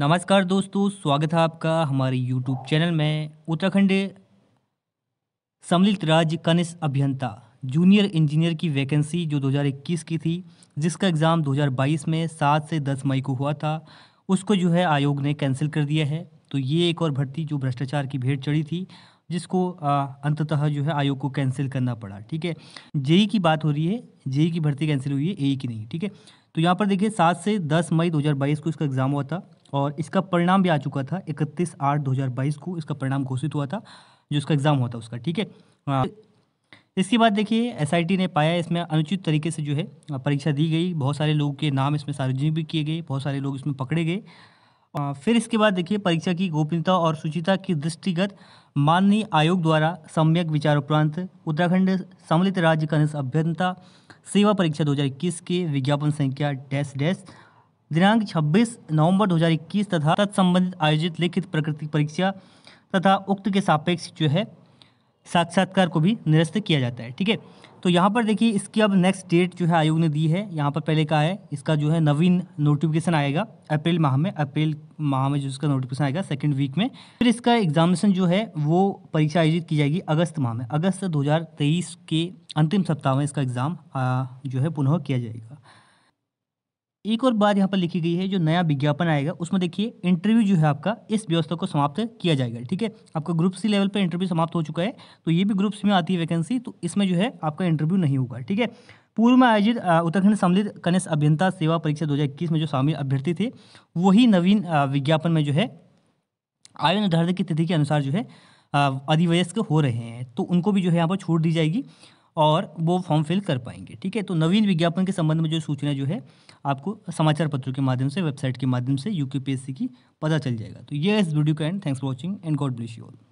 नमस्कार दोस्तों स्वागत है आपका हमारे यूट्यूब चैनल में उत्तराखंड सम्मिलित राज्य कनिष्ठ अभियंता जूनियर इंजीनियर की वैकेंसी जो 2021 की थी जिसका एग्ज़ाम 2022 में 7 से 10 मई को हुआ था उसको जो है आयोग ने कैंसिल कर दिया है तो ये एक और भर्ती जो भ्रष्टाचार की भेंट चढ़ी थी जिसको अंततः जो है आयोग को कैंसिल करना पड़ा ठीक है जेई की बात हो रही है जेई की भर्ती कैंसिल हुई है ए की नहीं ठीक है तो यहाँ पर देखिए सात से दस मई 2022 को इसका एग्ज़ाम हुआ था और इसका परिणाम भी आ चुका था इकतीस आठ दो हज़ार बाईस को इसका परिणाम घोषित हुआ था जो इसका एग्ज़ाम हुआ था उसका ठीक है हाँ। इसके बाद देखिए एसआईटी ने पाया इसमें अनुचित तरीके से जो है परीक्षा दी गई बहुत सारे लोगों के नाम इसमें सार्वजनिक भी किए गए बहुत सारे लोग इसमें पकड़े गए फिर इसके बाद देखिए परीक्षा की गोपनीयता और शुचिता की दृष्टिगत माननीय आयोग द्वारा सम्यक विचार उपरांत उत्तराखंड सम्मिलित राज्य कनिष्ठ अभ्यंता सेवा परीक्षा 2021 के विज्ञापन संख्या डैश डैश दिनांक 26 नवंबर 2021 तथा तत्संबंधित आयोजित लिखित प्रकृति परीक्षा तथा उक्त के सापेक्ष जो है साक्षात्कार को भी निरस्त किया जाता है ठीक है तो यहाँ पर देखिए इसकी अब नेक्स्ट डेट जो है आयोग ने दी है यहाँ पर पहले कहा है इसका जो है नवीन नोटिफिकेशन आएगा अप्रैल माह में अप्रैल माह में जो इसका नोटिफिकेशन आएगा सेकंड वीक में फिर इसका एग्जामिनेशन जो है वो परीक्षा आयोजित की जाएगी अगस्त माह में अगस्त 2023 के अंतिम सप्ताह में इसका एग्ज़ाम जो है पुनः किया जाएगा एक और बात यहाँ पर लिखी गई है जो नया विज्ञापन आएगा उसमें देखिए इंटरव्यू जो है आपका इस व्यवस्था को समाप्त किया जाएगा ठीक है आपका ग्रुप सी लेवल पर इंटरव्यू समाप्त हो चुका है तो ये भी ग्रुप सी में आती है वैकेंसी तो इसमें जो है आपका इंटरव्यू नहीं होगा ठीक है पूर्व में आयोजित उत्तराखंड सम्मिलित कनिष्ठ अभियंता सेवा परीक्षा दो में जो शामिल अभ्यर्थी थे वही नवीन विज्ञापन में जो है आयु निर्धारित की तिथि के अनुसार जो है अधिवयस्क हो रहे हैं तो उनको भी जो है यहाँ पर छूट दी जाएगी और वो फॉर्म फिल कर पाएंगे ठीक है तो नवीन विज्ञापन के संबंध में जो सूचना जो है आपको समाचार पत्रों के माध्यम से वेबसाइट के माध्यम से यू की पता चल जाएगा तो ये इस वीडियो का end thanks for watching and God bless you all